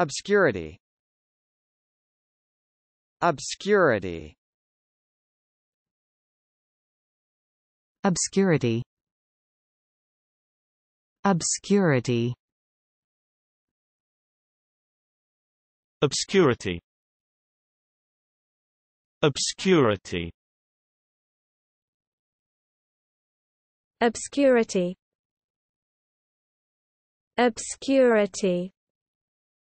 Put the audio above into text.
Obscurity Obscurity Obscurity Obscurity Obscurity Obscurity Obscurity Obscurity